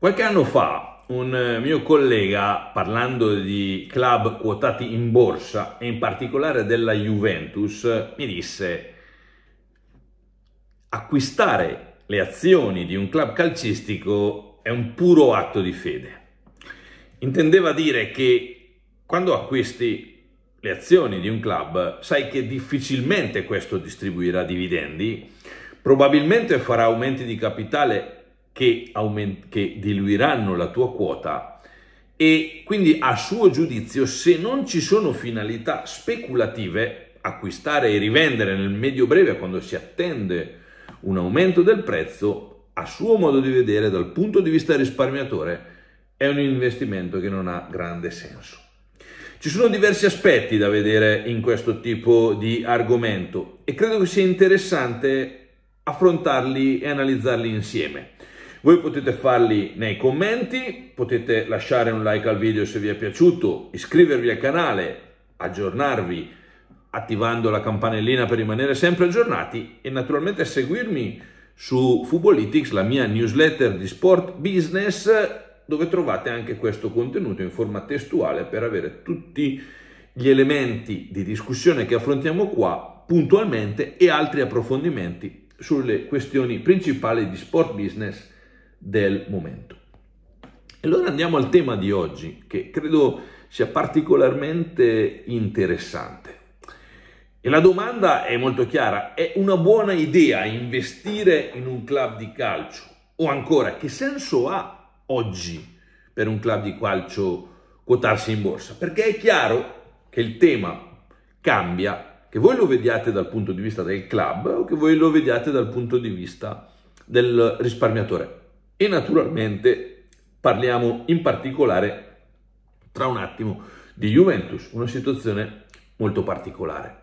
Qualche anno fa un eh, mio collega, parlando di club quotati in borsa e in particolare della Juventus, mi disse acquistare le azioni di un club calcistico è un puro atto di fede. Intendeva dire che quando acquisti le azioni di un club sai che difficilmente questo distribuirà dividendi, probabilmente farà aumenti di capitale che, aument- che diluiranno la tua quota e quindi a suo giudizio se non ci sono finalità speculative, acquistare e rivendere nel medio breve quando si attende un aumento del prezzo, a suo modo di vedere dal punto di vista risparmiatore è un investimento che non ha grande senso. Ci sono diversi aspetti da vedere in questo tipo di argomento e credo che sia interessante affrontarli e analizzarli insieme. Voi potete farli nei commenti, potete lasciare un like al video se vi è piaciuto, iscrivervi al canale, aggiornarvi attivando la campanellina per rimanere sempre aggiornati e naturalmente seguirmi su Fubolytics, la mia newsletter di sport business dove trovate anche questo contenuto in forma testuale per avere tutti gli elementi di discussione che affrontiamo qua puntualmente e altri approfondimenti sulle questioni principali di sport business del momento. E allora andiamo al tema di oggi, che credo sia particolarmente interessante. E la domanda è molto chiara, è una buona idea investire in un club di calcio? O ancora, che senso ha oggi per un club di calcio quotarsi in borsa? Perché è chiaro che il tema cambia, che voi lo vediate dal punto di vista del club o che voi lo vediate dal punto di vista del risparmiatore e naturalmente parliamo in particolare tra un attimo di Juventus, una situazione molto particolare.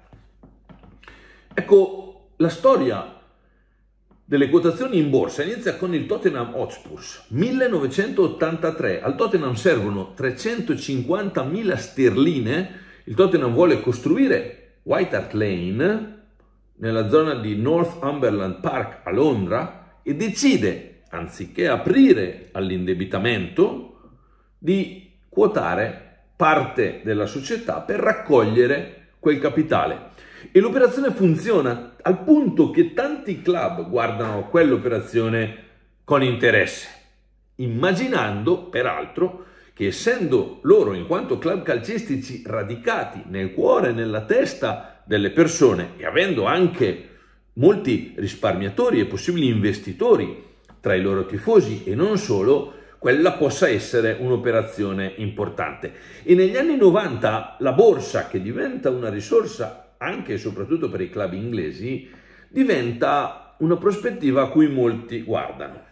Ecco, la storia delle quotazioni in borsa inizia con il Tottenham Hotspurs. 1983, al Tottenham servono 350.000 sterline, il Tottenham vuole costruire White Hart Lane nella zona di Northumberland Park a Londra e decide anziché aprire all'indebitamento, di quotare parte della società per raccogliere quel capitale. E l'operazione funziona al punto che tanti club guardano quell'operazione con interesse, immaginando peraltro che essendo loro in quanto club calcistici radicati nel cuore e nella testa delle persone e avendo anche molti risparmiatori e possibili investitori tra i loro tifosi e non solo, quella possa essere un'operazione importante. E negli anni 90 la borsa, che diventa una risorsa anche e soprattutto per i club inglesi, diventa una prospettiva a cui molti guardano.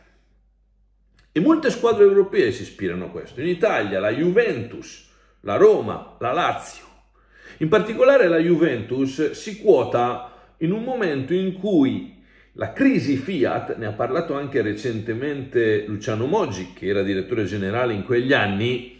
E molte squadre europee si ispirano a questo. In Italia la Juventus, la Roma, la Lazio. In particolare la Juventus si quota in un momento in cui la crisi Fiat, ne ha parlato anche recentemente Luciano Moggi, che era direttore generale in quegli anni,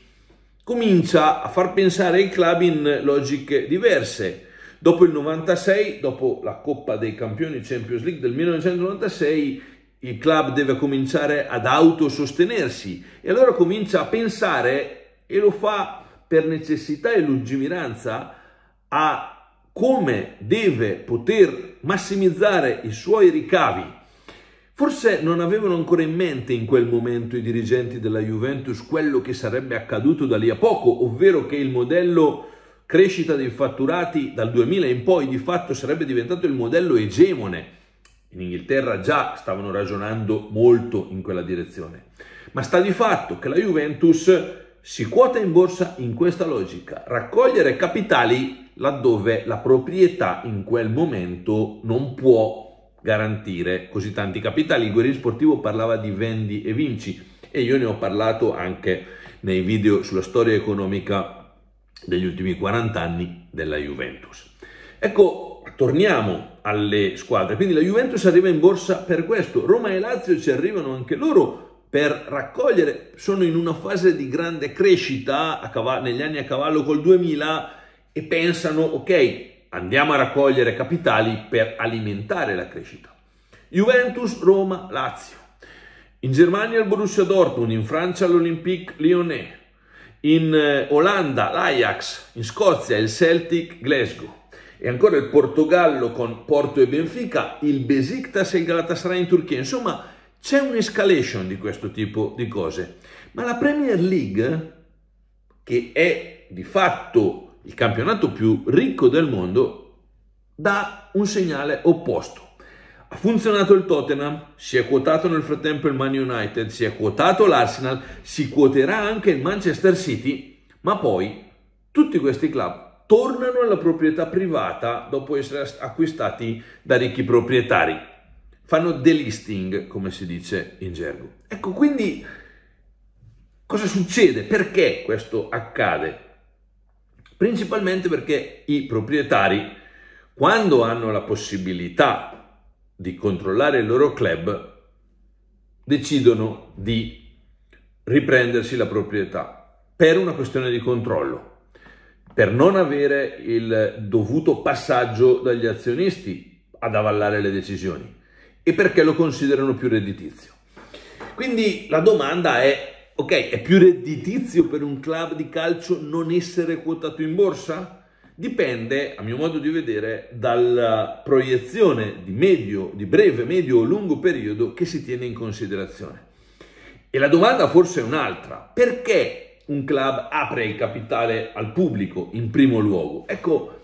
comincia a far pensare il club in logiche diverse. Dopo il 96, dopo la Coppa dei Campioni Champions League del 1996, il club deve cominciare ad autosostenersi e allora comincia a pensare e lo fa per necessità e lungimiranza a come deve poter massimizzare i suoi ricavi. Forse non avevano ancora in mente in quel momento i dirigenti della Juventus quello che sarebbe accaduto da lì a poco, ovvero che il modello crescita dei fatturati dal 2000 in poi di fatto sarebbe diventato il modello egemone. In Inghilterra già stavano ragionando molto in quella direzione. Ma sta di fatto che la Juventus si quota in borsa in questa logica, raccogliere capitali laddove la proprietà in quel momento non può garantire così tanti capitali. Il guerriero sportivo parlava di vendi e vinci e io ne ho parlato anche nei video sulla storia economica degli ultimi 40 anni della Juventus. Ecco, torniamo alle squadre. Quindi la Juventus arriva in borsa per questo. Roma e Lazio ci arrivano anche loro per raccogliere, sono in una fase di grande crescita cavallo, negli anni a cavallo col 2000 e pensano ok andiamo a raccogliere capitali per alimentare la crescita. Juventus, Roma, Lazio. In Germania il Borussia Dortmund, in Francia l'Olympique Lyonnais, in eh, Olanda l'Ajax, in Scozia il Celtic Glasgow e ancora il Portogallo con Porto e Benfica, il Besiktas e il Galatasaray in Turchia. Insomma, c'è un'escalation di questo tipo di cose, ma la Premier League, che è di fatto il campionato più ricco del mondo, dà un segnale opposto. Ha funzionato il Tottenham, si è quotato nel frattempo il Man United, si è quotato l'Arsenal, si quoterà anche il Manchester City, ma poi tutti questi club tornano alla proprietà privata dopo essere acquistati da ricchi proprietari fanno delisting, come si dice in gergo. Ecco, quindi cosa succede? Perché questo accade? Principalmente perché i proprietari, quando hanno la possibilità di controllare il loro club, decidono di riprendersi la proprietà per una questione di controllo, per non avere il dovuto passaggio dagli azionisti ad avallare le decisioni e perché lo considerano più redditizio. Quindi la domanda è, ok, è più redditizio per un club di calcio non essere quotato in borsa? Dipende, a mio modo di vedere, dalla proiezione di medio, di breve, medio o lungo periodo che si tiene in considerazione. E la domanda forse è un'altra, perché un club apre il capitale al pubblico in primo luogo? Ecco,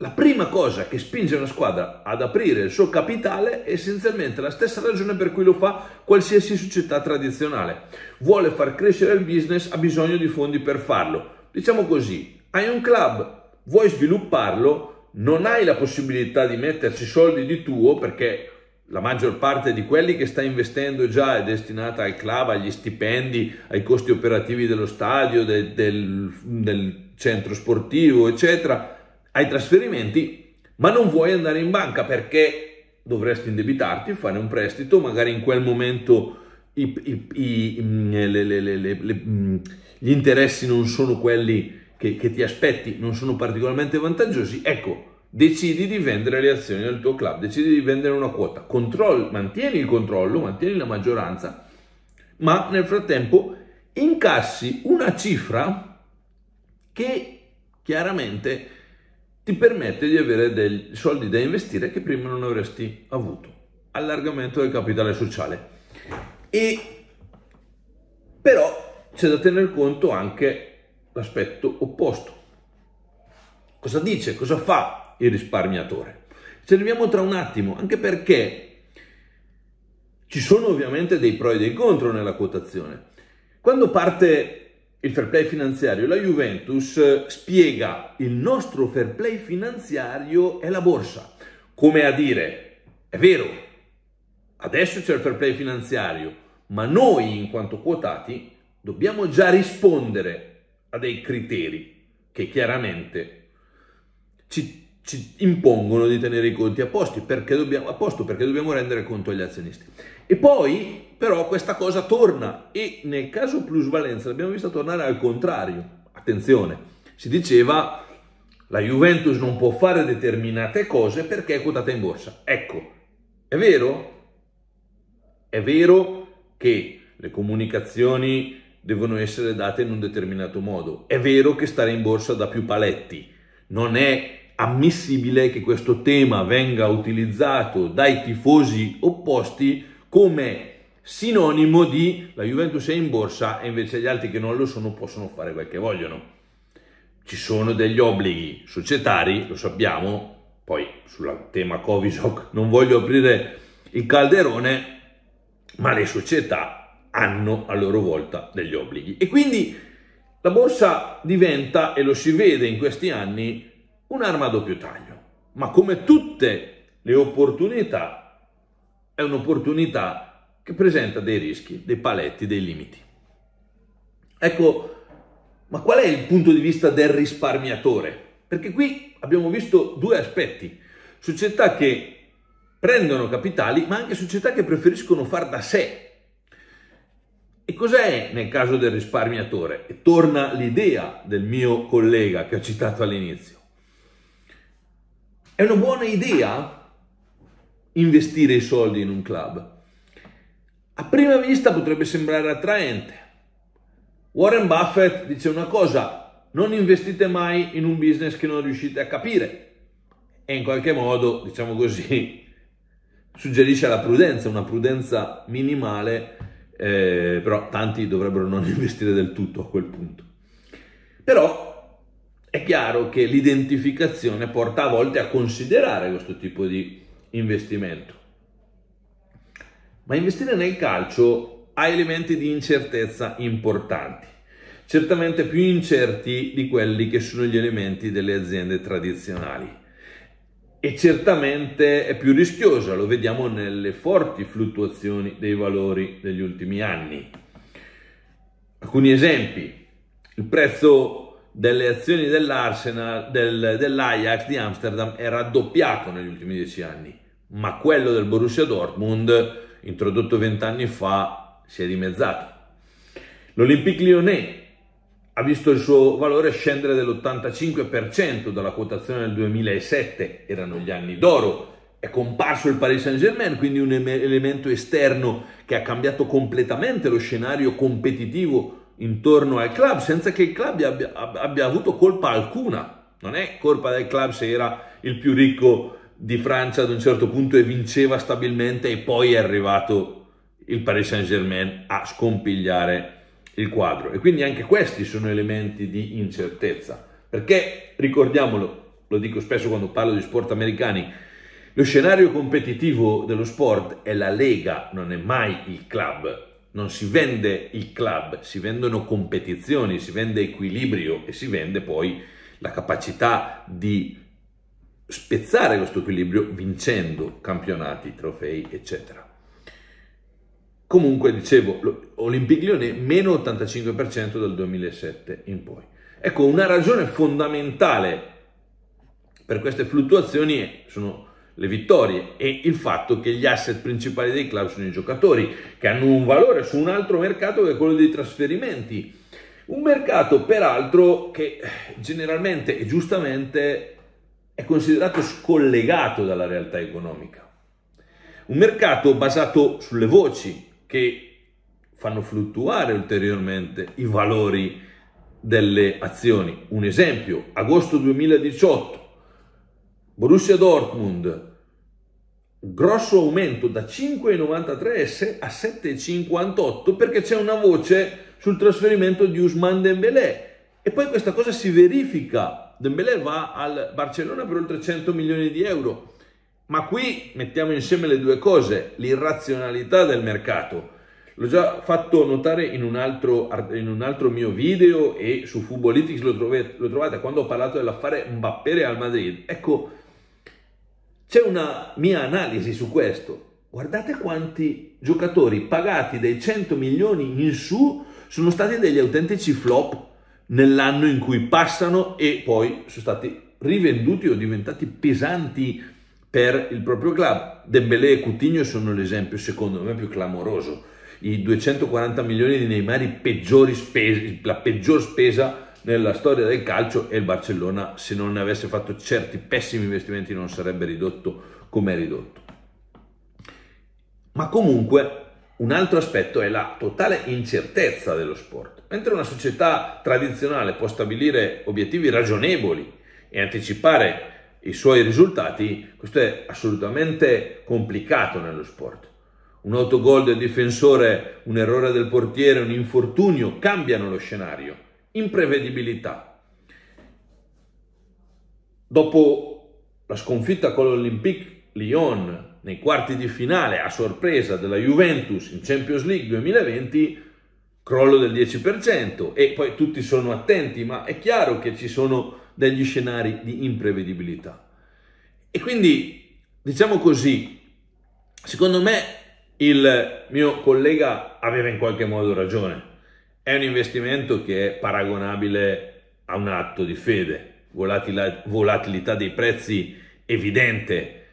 la prima cosa che spinge una squadra ad aprire il suo capitale è essenzialmente la stessa ragione per cui lo fa qualsiasi società tradizionale. Vuole far crescere il business, ha bisogno di fondi per farlo. Diciamo così, hai un club, vuoi svilupparlo, non hai la possibilità di metterci soldi di tuo perché la maggior parte di quelli che sta investendo già è destinata al club, agli stipendi, ai costi operativi dello stadio, del, del, del centro sportivo, eccetera ai trasferimenti, ma non vuoi andare in banca perché dovresti indebitarti, fare un prestito, magari in quel momento i, i, i, mm, le, le, le, mm, gli interessi non sono quelli che, che ti aspetti, non sono particolarmente vantaggiosi. Ecco, decidi di vendere le azioni del tuo club, decidi di vendere una quota, Control, mantieni il controllo, mantieni la maggioranza, ma nel frattempo incassi una cifra che chiaramente ti permette di avere dei soldi da investire che prima non avresti avuto. Allargamento del capitale sociale. E però c'è da tener conto anche l'aspetto opposto. Cosa dice, cosa fa il risparmiatore? Ci arriviamo tra un attimo, anche perché ci sono ovviamente dei pro e dei contro nella quotazione. Quando parte il fair play finanziario, la Juventus eh, spiega il nostro fair play finanziario è la borsa, come a dire, è vero, adesso c'è il fair play finanziario, ma noi in quanto quotati dobbiamo già rispondere a dei criteri che chiaramente ci, ci impongono di tenere i conti a, posto perché dobbiamo, a posto perché dobbiamo rendere conto agli azionisti. E poi però questa cosa torna e nel caso plusvalenza l'abbiamo vista tornare al contrario. Attenzione, si diceva la Juventus non può fare determinate cose perché è quotata in borsa. Ecco, è vero? È vero che le comunicazioni devono essere date in un determinato modo. È vero che stare in borsa da più paletti. Non è ammissibile che questo tema venga utilizzato dai tifosi opposti come sinonimo di la Juventus è in borsa e invece gli altri che non lo sono possono fare quel che vogliono. Ci sono degli obblighi societari, lo sappiamo, poi sul tema Covisoc non voglio aprire il calderone, ma le società hanno a loro volta degli obblighi. E quindi la borsa diventa, e lo si vede in questi anni, un'arma a doppio taglio, ma come tutte le opportunità è un'opportunità che presenta dei rischi, dei paletti, dei limiti. Ecco, ma qual è il punto di vista del risparmiatore? Perché qui abbiamo visto due aspetti, società che prendono capitali, ma anche società che preferiscono far da sé. E cos'è nel caso del risparmiatore? E torna l'idea del mio collega che ho citato all'inizio. È una buona idea investire i soldi in un club. A prima vista potrebbe sembrare attraente. Warren Buffett dice una cosa, non investite mai in un business che non riuscite a capire. E in qualche modo, diciamo così, suggerisce la prudenza, una prudenza minimale, eh, però tanti dovrebbero non investire del tutto a quel punto. Però è chiaro che l'identificazione porta a volte a considerare questo tipo di investimento. Ma investire nel calcio ha elementi di incertezza importanti, certamente più incerti di quelli che sono gli elementi delle aziende tradizionali. E certamente è più rischiosa, lo vediamo nelle forti fluttuazioni dei valori degli ultimi anni. Alcuni esempi. Il prezzo delle azioni dell'Arsenal, del, dell'Ajax di Amsterdam è raddoppiato negli ultimi dieci anni, ma quello del Borussia Dortmund, introdotto vent'anni fa, si è dimezzato. L'Olympique Lyonnais ha visto il suo valore scendere dell'85% dalla quotazione del 2007, erano gli anni d'oro. È comparso il Paris Saint-Germain, quindi un elemento esterno che ha cambiato completamente lo scenario competitivo intorno al club senza che il club abbia, abbia avuto colpa alcuna. Non è colpa del club se era il più ricco di Francia ad un certo punto e vinceva stabilmente e poi è arrivato il Paris Saint-Germain a scompigliare il quadro. E quindi anche questi sono elementi di incertezza. Perché, ricordiamolo, lo dico spesso quando parlo di sport americani, lo scenario competitivo dello sport è la lega, non è mai il club non si vende il club, si vendono competizioni, si vende equilibrio e si vende poi la capacità di spezzare questo equilibrio vincendo campionati, trofei, eccetera. Comunque, dicevo, Olympique Lione meno 85% dal 2007 in poi. Ecco, una ragione fondamentale per queste fluttuazioni sono le vittorie e il fatto che gli asset principali dei club sono i giocatori che hanno un valore su un altro mercato che è quello dei trasferimenti. Un mercato peraltro che generalmente e giustamente è considerato scollegato dalla realtà economica. Un mercato basato sulle voci che fanno fluttuare ulteriormente i valori delle azioni. Un esempio, agosto 2018 Borussia Dortmund, grosso aumento da 5,93 a 7,58 perché c'è una voce sul trasferimento di Usman Dembélé e poi questa cosa si verifica. Dembélé va al Barcellona per oltre 100 milioni di euro. Ma qui mettiamo insieme le due cose, l'irrazionalità del mercato. L'ho già fatto notare in un, altro, in un altro, mio video e su Fubolitics lo, trovate, lo trovate quando ho parlato dell'affare Mbappé al Madrid. Ecco, c'è una mia analisi su questo. Guardate quanti giocatori pagati dai 100 milioni in su sono stati degli autentici flop nell'anno in cui passano e poi sono stati rivenduti o diventati pesanti per il proprio club. Dembélé e Coutinho sono l'esempio secondo me più clamoroso. I 240 milioni di Neymar, peggiori spesi, la peggior spesa nella storia del calcio e il Barcellona se non ne avesse fatto certi pessimi investimenti non sarebbe ridotto come è ridotto. Ma comunque un altro aspetto è la totale incertezza dello sport. Mentre una società tradizionale può stabilire obiettivi ragionevoli e anticipare i suoi risultati, questo è assolutamente complicato nello sport. Un autogol del difensore, un errore del portiere, un infortunio cambiano lo scenario imprevedibilità. Dopo la sconfitta con l'Olympique Lyon nei quarti di finale a sorpresa della Juventus in Champions League 2020, crollo del 10% e poi tutti sono attenti, ma è chiaro che ci sono degli scenari di imprevedibilità. E quindi, diciamo così, secondo me il mio collega aveva in qualche modo ragione. È un investimento che è paragonabile a un atto di fede, Volatila, volatilità dei prezzi evidente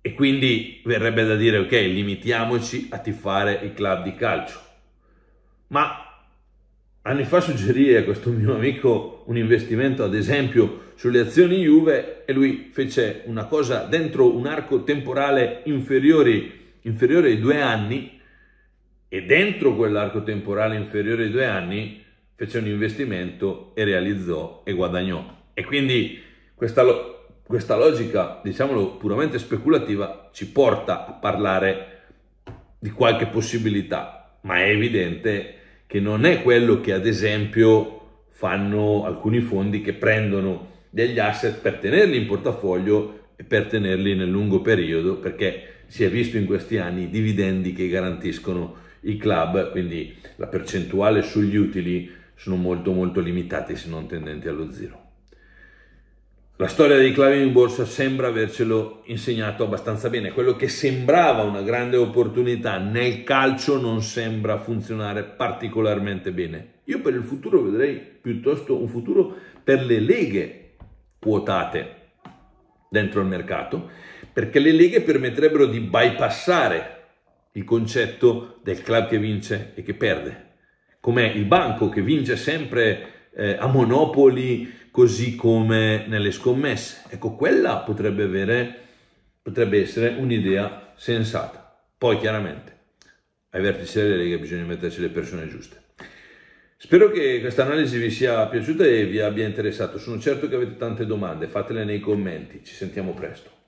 e quindi verrebbe da dire ok, limitiamoci a tifare i club di calcio. Ma anni fa suggerì a questo mio amico un investimento ad esempio sulle azioni Juve e lui fece una cosa dentro un arco temporale inferiore ai due anni e dentro quell'arco temporale inferiore ai due anni fece un investimento e realizzò e guadagnò. E quindi questa, lo- questa logica, diciamolo puramente speculativa, ci porta a parlare di qualche possibilità, ma è evidente che non è quello che ad esempio fanno alcuni fondi che prendono degli asset per tenerli in portafoglio e per tenerli nel lungo periodo, perché si è visto in questi anni i dividendi che garantiscono i club, quindi la percentuale sugli utili sono molto molto limitati se non tendenti allo zero. La storia dei club in borsa sembra avercelo insegnato abbastanza bene. Quello che sembrava una grande opportunità nel calcio non sembra funzionare particolarmente bene. Io per il futuro vedrei piuttosto un futuro per le leghe quotate dentro il mercato, perché le leghe permetterebbero di bypassare il concetto del club che vince e che perde, come il banco che vince sempre eh, a monopoli così come nelle scommesse. Ecco, quella potrebbe, avere, potrebbe essere un'idea sensata. Poi chiaramente ai vertici delle leghe bisogna metterci le persone giuste. Spero che questa analisi vi sia piaciuta e vi abbia interessato. Sono certo che avete tante domande, fatele nei commenti. Ci sentiamo presto.